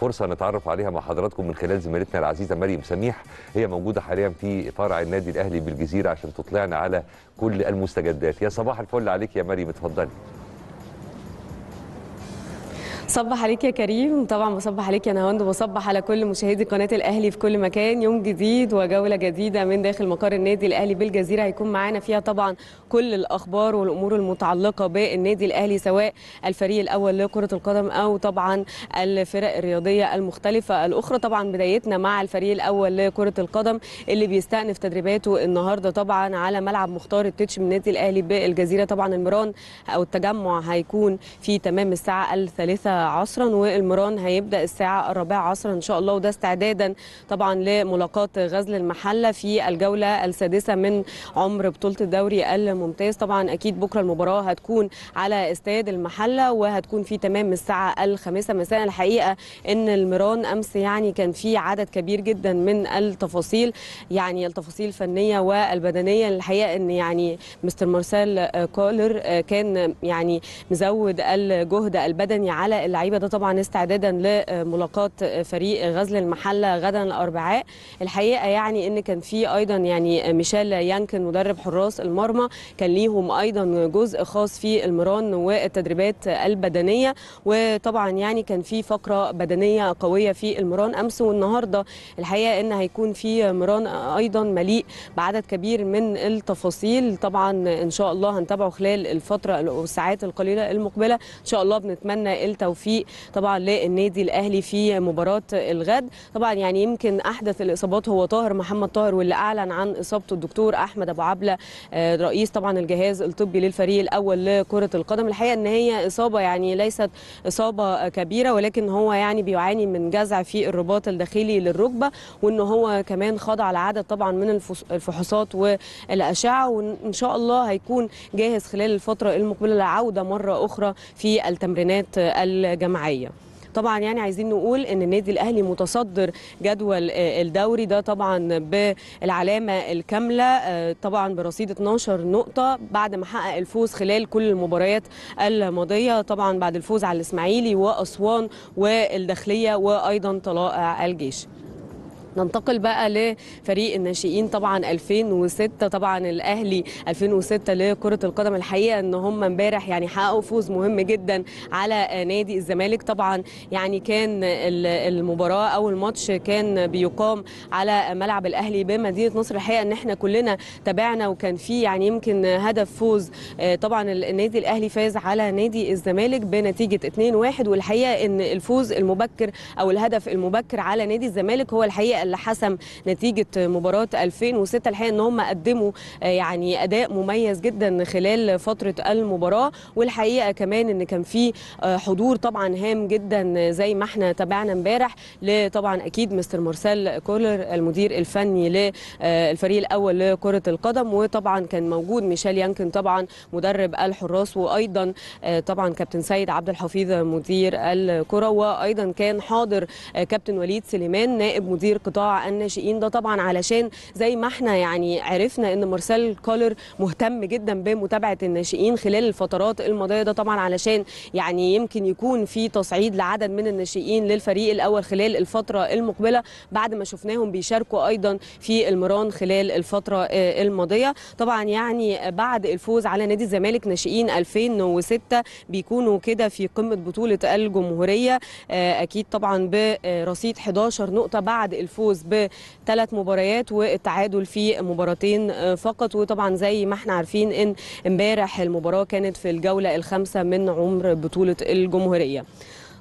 فرصه نتعرف عليها مع حضراتكم من خلال زميلتنا العزيزه مريم سميح هي موجوده حاليا في فرع النادي الاهلي بالجزيره عشان تطلعنا على كل المستجدات يا صباح الفل عليك يا مريم اتفضلي صبح عليك يا كريم طبعا بصبح عليك يا نهاوند وبصبح على كل مشاهدي قناه الاهلي في كل مكان يوم جديد وجوله جديده من داخل مقر النادي الاهلي بالجزيره هيكون معانا فيها طبعا كل الاخبار والامور المتعلقه بالنادي الاهلي سواء الفريق الاول لكره القدم او طبعا الفرق الرياضيه المختلفه الاخرى طبعا بدايتنا مع الفريق الاول لكره القدم اللي بيستأنف تدريباته النهارده طبعا على ملعب مختار التتش من النادي الاهلي بالجزيره طبعا المران او التجمع هيكون في تمام الساعه الثالثه عصرا والمران هيبدا الساعه الرابعه عصرا ان شاء الله وده استعدادا طبعا لملاقاه غزل المحله في الجوله السادسه من عمر بطوله الدوري الممتاز طبعا اكيد بكره المباراه هتكون على استاد المحله وهتكون في تمام الساعه الخامسه مساء الحقيقه ان المران امس يعني كان في عدد كبير جدا من التفاصيل يعني التفاصيل الفنيه والبدنيه الحقيقه ان يعني مستر مارسيل كولر كان يعني مزود الجهد البدني على اللعيبه ده طبعا استعدادا لملاقات فريق غزل المحله غدا الاربعاء الحقيقه يعني ان كان في ايضا يعني ميشيل يانكن مدرب حراس المرمى كان ليهم ايضا جزء خاص في المران والتدريبات البدنيه وطبعا يعني كان في فقره بدنيه قويه في المران امس والنهارده الحقيقه ان هيكون في مران ايضا مليء بعدد كبير من التفاصيل طبعا ان شاء الله هنتابعه خلال الفتره الساعات القليله المقبله ان شاء الله بنتمنى التوفيق التوفيق طبعا للنادي الاهلي في مباراه الغد طبعا يعني يمكن احدث الاصابات هو طاهر محمد طاهر واللي اعلن عن اصابته الدكتور احمد ابو عبله آه، رئيس طبعا الجهاز الطبي للفريق الاول لكره القدم الحقيقه ان هي اصابه يعني ليست اصابه كبيره ولكن هو يعني بيعاني من جزع في الرباط الداخلي للركبه وان هو كمان خضع لعدد طبعا من الفحوصات والاشعه وان شاء الله هيكون جاهز خلال الفتره المقبله للعوده مره اخرى في التمرينات ال الجمعيه طبعا يعني عايزين نقول ان النادي الاهلي متصدر جدول آه، الدوري ده طبعا بالعلامه الكامله آه، طبعا برصيد 12 نقطه بعد ما حقق الفوز خلال كل المباريات الماضيه طبعا بعد الفوز على الاسماعيلي واسوان والداخليه وايضا طلائع الجيش ننتقل بقى لفريق الناشئين طبعا 2006 طبعا الاهلي 2006 لكره القدم الحقيقه ان هم امبارح يعني حققوا فوز مهم جدا على نادي الزمالك طبعا يعني كان المباراه اول ماتش كان بيقام على ملعب الاهلي بمدينه نصر الحقيقه ان احنا كلنا تابعنا وكان في يعني يمكن هدف فوز آه، طبعا النادي الاهلي فاز على نادي الزمالك بنتيجه 2-1 والحقيقه ان الفوز المبكر او الهدف المبكر على نادي الزمالك هو الحقيقه اللي حسم نتيجه مباراه 2006 الحقيقه ان هم قدموا آه، يعني اداء مميز جدا خلال فتره المباراه والحقيقه كمان ان كان في آه، حضور طبعا هام جدا آه، زي ما احنا تابعنا امبارح لطبعا اكيد مستر مارسيل كولر المدير الفني للفريق الاول لكره القدم وطبعا كان موجود ميشيل يانكن طبعا مدرب الحراس وايضا طبعا كابتن سيد عبد الحفيظ مدير الكره وايضا كان حاضر كابتن وليد سليمان نائب مدير قطاع قطاع الناشئين ده طبعا علشان زي ما احنا يعني عرفنا ان مارسيل كولر مهتم جدا بمتابعه الناشئين خلال الفترات الماضيه ده طبعا علشان يعني يمكن يكون في تصعيد لعدد من الناشئين للفريق الاول خلال الفتره المقبله بعد ما شفناهم بيشاركوا ايضا في المران خلال الفتره آه، الماضيه طبعا يعني بعد الفوز على نادي الزمالك ناشئين 2006 بيكونوا كده في قمه بطوله الجمهوريه آه، اكيد طبعا برصيد 11 نقطه بعد الفوز الفوز بثلاث مباريات والتعادل في مباراتين فقط وطبعا زي ما احنا عارفين ان امبارح المباراه كانت في الجوله الخامسه من عمر بطوله الجمهوريه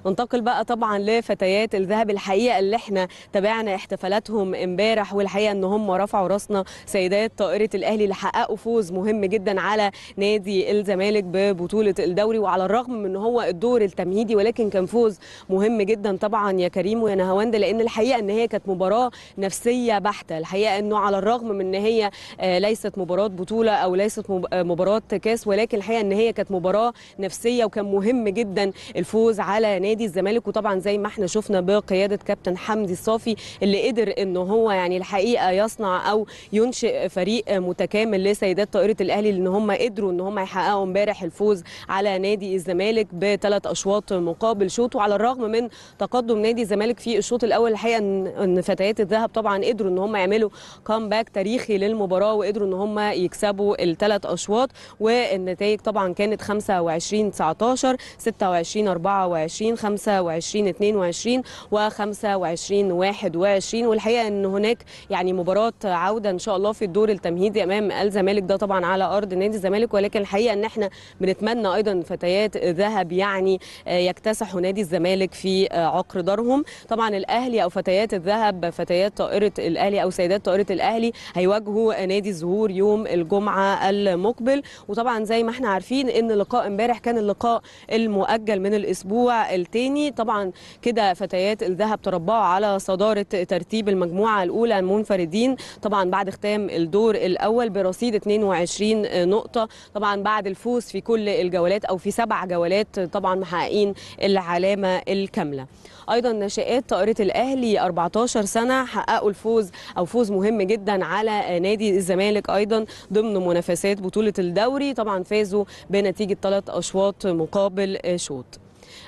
ننتقل بقى طبعا لفتيات الذهب الحقيقه اللي احنا تابعنا احتفالاتهم امبارح والحقيقه ان هم رفعوا راسنا سيدات طائره الاهلي اللي حققوا فوز مهم جدا على نادي الزمالك ببطوله الدوري وعلى الرغم من ان هو الدور التمهيدي ولكن كان فوز مهم جدا طبعا يا كريم ويا نهاوند لان الحقيقه ان هي كانت مباراه نفسيه بحته الحقيقه انه على الرغم من ان هي آه، ليست مباراه بطوله او ليست آه، مباراه كاس ولكن الحقيقه ان هي كانت مباراه نفسيه وكان مهم جدا الفوز على نادي نادي الزمالك وطبعا زي ما احنا شفنا بقياده كابتن حمدي الصافي اللي قدر ان هو يعني الحقيقه يصنع او ينشئ فريق متكامل لسيدات طائره الاهلي لان هم قدروا ان هم يحققوا امبارح الفوز على نادي الزمالك بثلاث اشواط مقابل شوط وعلى الرغم من تقدم نادي الزمالك في الشوط الاول الحقيقه ان فتيات الذهب طبعا قدروا ان هم يعملوا كامباك تاريخي للمباراه وقدروا ان هم يكسبوا الثلاث اشواط والنتائج طبعا كانت 25 19 26 24 25 22 و 25 21 والحقيقه ان هناك يعني مباراه عوده ان شاء الله في الدور التمهيدي امام الزمالك ده طبعا على ارض نادي الزمالك ولكن الحقيقه ان احنا بنتمنى ايضا فتيات ذهب يعني يكتسحوا نادي الزمالك في عقر دارهم طبعا الاهلي او فتيات الذهب فتيات طائره الاهلي او سيدات طائره الاهلي هيواجهوا نادي الزهور يوم الجمعه المقبل وطبعا زي ما احنا عارفين ان لقاء امبارح كان اللقاء المؤجل من الاسبوع تاني طبعا كده فتيات الذهب تربعوا على صدارة ترتيب المجموعة الأولى منفردين طبعا بعد ختام الدور الأول برصيد 22 نقطة طبعا بعد الفوز في كل الجولات أو في سبع جولات طبعا محققين العلامة الكاملة أيضا ناشئات طائرة الأهلي 14 سنة حققوا الفوز أو فوز مهم جدا على نادي الزمالك أيضا ضمن منافسات بطولة الدوري طبعا فازوا بنتيجة ثلاث أشواط مقابل شوط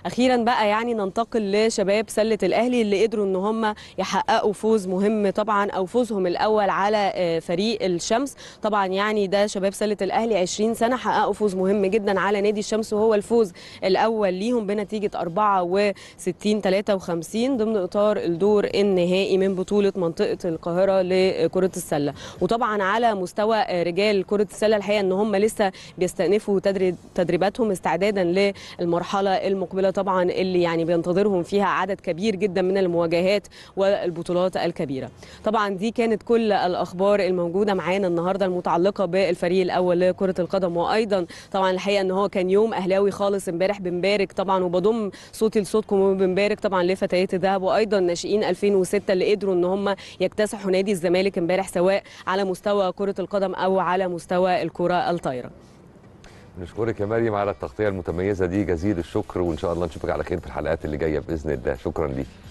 اخيرا بقى يعني ننتقل لشباب سله الاهلي اللي قدروا ان هم يحققوا فوز مهم طبعا او فوزهم الاول على آه، فريق الشمس طبعا يعني ده شباب سله الاهلي 20 سنه حققوا فوز مهم جدا على نادي الشمس وهو الفوز الاول ليهم بنتيجه 64 53 ضمن اطار الدور النهائي من بطوله منطقه القاهره لكره السله وطبعا على مستوى آه، رجال كره السله الحقيقه ان هم لسه بيستأنفوا تدريباتهم استعدادا للمرحله المقبله المقبله طبعا اللي يعني بينتظرهم فيها عدد كبير جدا من المواجهات والبطولات الكبيره. طبعا دي كانت كل الاخبار الموجوده معانا النهارده المتعلقه بالفريق الاول لكره القدم وايضا طبعا الحقيقه ان هو كان يوم اهلاوي خالص امبارح بنبارك طبعا وبضم صوتي لصوتكم وبنبارك طبعا لفتيات الذهب وايضا ناشئين 2006 اللي قدروا ان هم يكتسحوا نادي الزمالك امبارح سواء على مستوى كره القدم او على مستوى الكره الطايره. نشكرك يا مريم على التغطيه المتميزه دي جزيل الشكر وان شاء الله نشوفك على خير في الحلقات اللي جايه باذن الله شكرا ليك